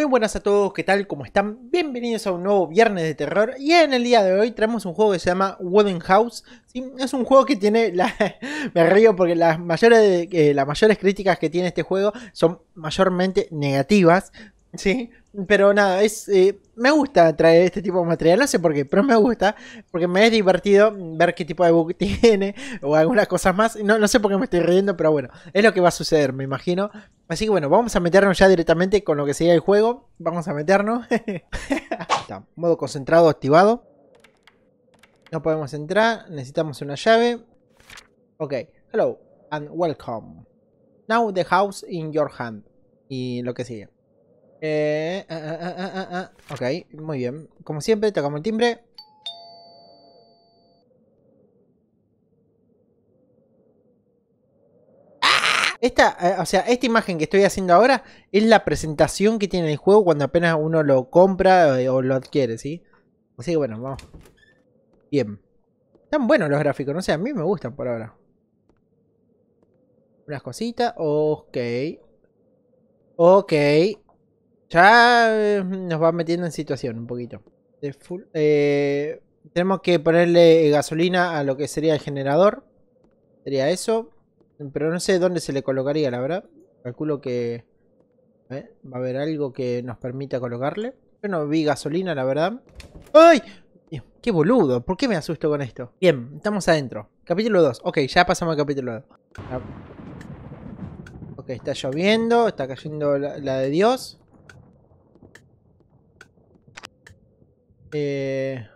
Muy buenas a todos, ¿qué tal? ¿Cómo están? Bienvenidos a un nuevo Viernes de Terror y en el día de hoy traemos un juego que se llama Wooden House. es un juego que tiene, me río porque las mayores, eh, las mayores críticas que tiene este juego son mayormente negativas, ¿sí? Pero nada, es eh, me gusta traer este tipo de material, no sé por qué, pero me gusta, porque me es divertido ver qué tipo de bug tiene o algunas cosas más. No, no sé por qué me estoy riendo, pero bueno, es lo que va a suceder, me imagino. Así que bueno, vamos a meternos ya directamente con lo que sería el juego. Vamos a meternos. modo concentrado activado. No podemos entrar, necesitamos una llave. Ok, hello and welcome. Now the house in your hand. Y lo que sigue. Eh, ah, ah, ah, ok, muy bien. Como siempre, tocamos el timbre. Esta, eh, o sea, esta imagen que estoy haciendo ahora es la presentación que tiene el juego cuando apenas uno lo compra eh, o lo adquiere, ¿sí? Así que bueno, vamos. Bien. Están buenos los gráficos, no sé, a mí me gustan por ahora. Unas cositas, ok. Ok, ya eh, nos va metiendo en situación un poquito. Eh, tenemos que ponerle eh, gasolina a lo que sería el generador. Sería eso. Pero no sé dónde se le colocaría, la verdad. Calculo que va a haber algo que nos permita colocarle. Yo no vi gasolina, la verdad. ¡Ay! ¡Qué boludo! ¿Por qué me asusto con esto? Bien, estamos adentro. Capítulo 2. Ok, ya pasamos al capítulo 2. Ah. Ok, está lloviendo. Está cayendo la de Dios. Eh,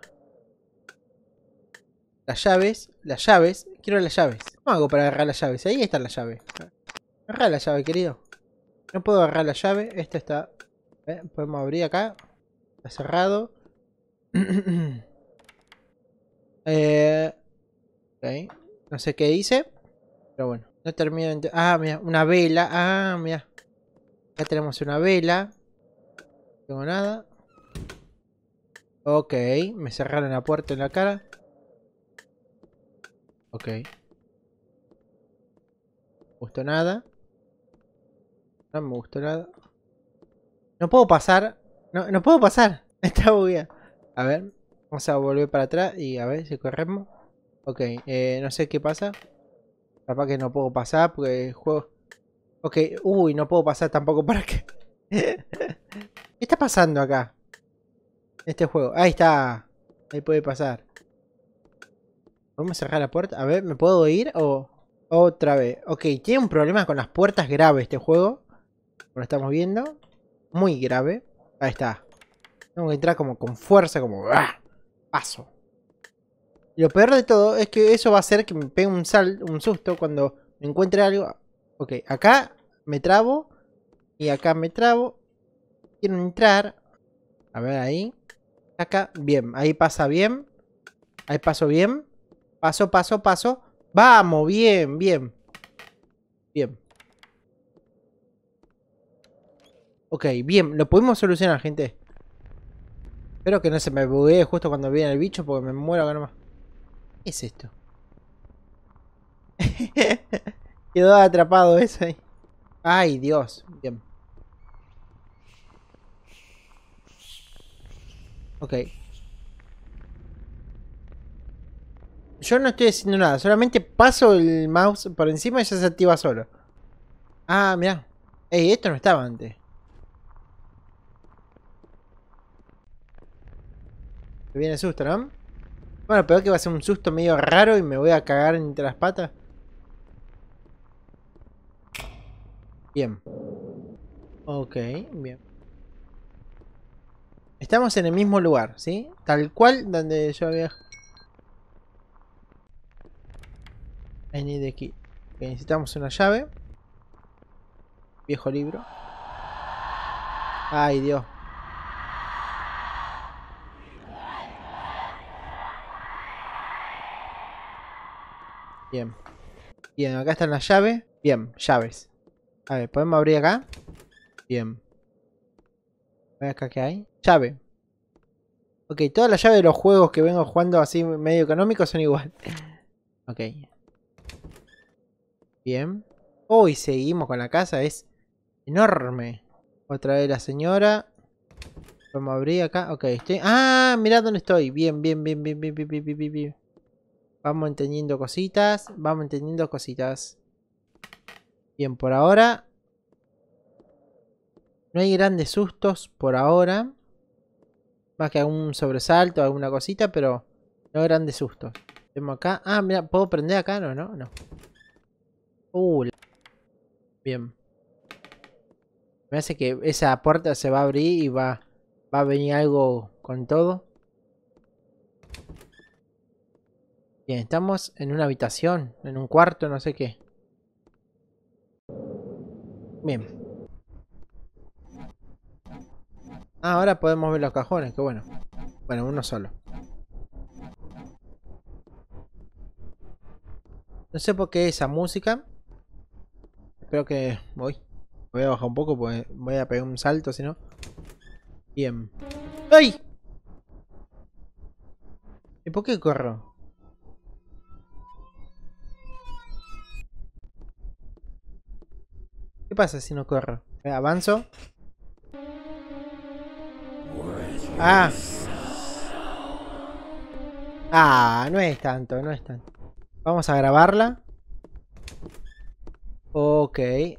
las llaves, las llaves. Quiero las llaves. ¿Cómo hago para agarrar las llaves? Ahí está la llave Agarra la llave, querido. No puedo agarrar la llave. Esto está... Eh, podemos abrir acá. Está cerrado. Eh, no sé qué hice. Pero bueno. No termino Ah, mira. Una vela. Ah, mira. Acá tenemos una vela. No tengo nada. Ok, me cerraron la puerta en la cara. Ok. No me gustó nada. No me gustó nada. No puedo pasar. No, puedo pasar. Está bugueado. A ver. Vamos a volver para atrás y a ver si corremos. Ok, eh, no sé qué pasa. Capaz que no puedo pasar porque el juego... Ok, uy, no puedo pasar tampoco para qué. ¿Qué está pasando acá? Este juego. Ahí está. Ahí puede pasar. Vamos a cerrar la puerta. A ver, ¿me puedo ir o...? Otra vez. Ok, tiene un problema con las puertas grave este juego. Como lo estamos viendo. Muy grave. Ahí está. Tengo que entrar como con fuerza, como... ¡ah! Paso. lo peor de todo es que eso va a hacer que me pegue un, sal, un susto cuando me encuentre algo. Ok, acá me trabo. Y acá me trabo. Quiero entrar. A ver ahí. Acá, bien. Ahí pasa bien. Ahí paso bien. Paso, paso, paso. Vamos, bien, bien. Bien. Ok, bien. Lo pudimos solucionar, gente. Espero que no se me buguee justo cuando viene el bicho porque me muero acá nomás. ¿Qué es esto? Quedó atrapado eso ahí. Ay, Dios. Bien. Ok. Yo no estoy haciendo nada, solamente paso el mouse por encima y ya se activa solo. Ah, mirá. Ey, esto no estaba antes. Me viene susto, ¿no? Bueno, pero que va a ser un susto medio raro y me voy a cagar entre las patas. Bien. Ok, bien. Estamos en el mismo lugar, ¿sí? Tal cual donde yo había... aquí. necesitamos una llave. Viejo libro. Ay, Dios. Bien. Bien, acá están las llaves. Bien, llaves. A ver, ¿podemos abrir acá? Bien. Ven acá que hay. Llave. Ok, todas las llaves de los juegos que vengo jugando así medio económicos son igual. Ok. Bien. Hoy seguimos con la casa. Es enorme. Otra vez la señora. Vamos a abrir acá. Ok, estoy... ¡Ah! Mirá dónde estoy. Bien, bien, bien, bien, bien, bien, bien, bien, bien. Vamos entendiendo cositas. Vamos entendiendo cositas. Bien, por ahora no hay grandes sustos por ahora. Más que algún sobresalto, alguna cosita, pero no grandes sustos. Tengo acá. Ah, mira, ¿puedo prender acá? No, no, no. Uh, bien. Me hace que esa puerta se va a abrir y va, va a venir algo con todo. Bien, estamos en una habitación, en un cuarto, no sé qué. Bien. Ah, ahora podemos ver los cajones, qué bueno. Bueno, uno solo. No sé por qué esa música. Creo que... Voy. Voy a bajar un poco pues, voy a pegar un salto, si no... Bien. ¡Ay! ¿Y por qué corro? ¿Qué pasa si no corro? ¿Avanzo? Ah. Ah, no es tanto, no es tanto. Vamos a grabarla. Ok. Eh,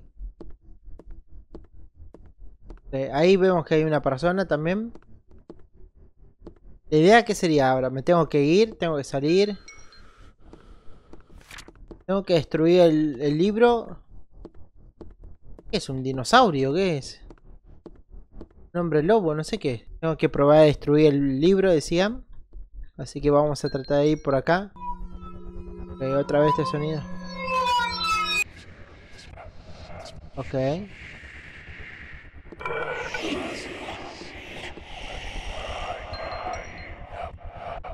ahí vemos que hay una persona también. La idea que sería ahora, me tengo que ir, tengo que salir. Tengo que destruir el, libro. es? ¿Un dinosaurio? ¿Qué es? Un hombre lobo, no sé qué tengo que probar a destruir el libro, decían. Así que vamos a tratar de ir por acá. otra vez este sonido. Ok.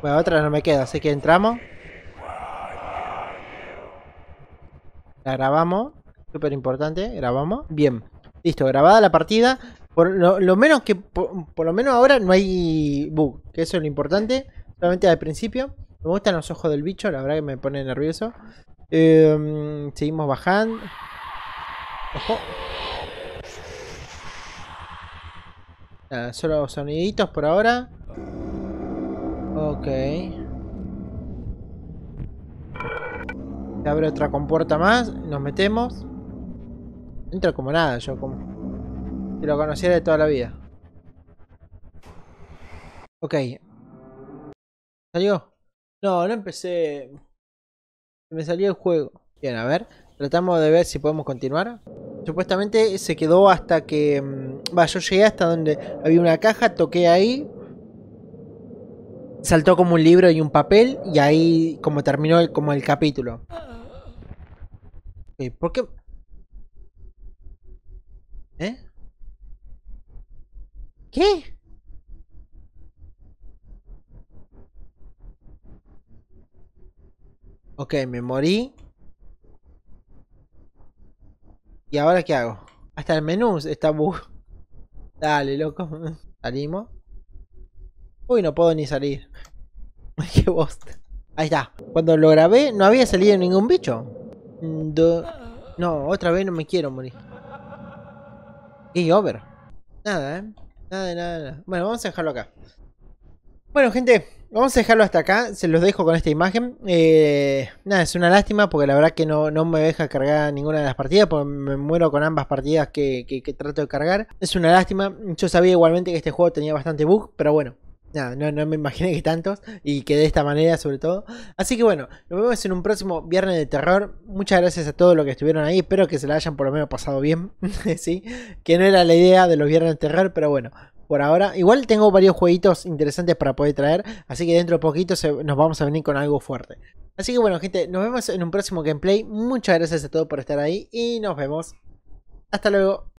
Bueno, otra no me queda, así que entramos. La grabamos. Súper importante, grabamos. Bien. Listo, grabada la partida. Por lo, menos que, por, lo menos ahora no hay bug, que eso es lo importante. Solamente al principio. Me gustan los ojos del bicho, la verdad que me pone nervioso. Em, seguimos bajando. Ojo. Nada, solo soniditos por ahora. Ok. Se abre otra compuerta más. Nos metemos. Entra como nada, yo como. Si lo conocía de toda la vida. Ok. ¿Salió? No, no empecé. Me salió el juego. Bien, a ver. Tratamos de ver si podemos continuar. Supuestamente se quedó hasta que... Mm, va, yo llegué hasta donde había una caja, toqué ahí. Saltó como un libro y un papel y ahí como terminó el, como el capítulo. ¿Por qué? ¿Eh? qué? Ok, me morí. ¿Y ahora qué hago? Hasta el menú está bug. Dale, loco. Salimos. Uy, no puedo ni salir. qué bosta. Ahí está. Cuando lo grabé, no había salido ningún bicho. Mm, no, otra vez no me quiero morir. Y over. Nada, eh. Nada nada, nada. Bueno, vamos a dejarlo acá. Bueno, gente, vamos a dejarlo hasta acá. Se los dejo con esta imagen. Eh, nada, es una lástima porque la verdad que no, me deja cargar ninguna de las partidas. Porque me muero con ambas partidas que trato de cargar. Es una lástima. Yo sabía igualmente que este juego tenía bastante bug, pero bueno. No, me imaginé que tantos y que de esta manera sobre todo. Así que bueno, nos vemos en un próximo Viernes de Terror. Muchas gracias a todos los que estuvieron ahí. Espero que se la hayan por lo menos pasado bien. ¿sí? Que no era la idea de los Viernes de Terror, pero bueno, por ahora. Igual tengo varios jueguitos interesantes para poder traer, así que dentro de poquito nos vamos a venir con algo fuerte. Así que bueno, gente, nos vemos en un próximo gameplay. Muchas gracias a todos por estar ahí y nos vemos. Hasta luego.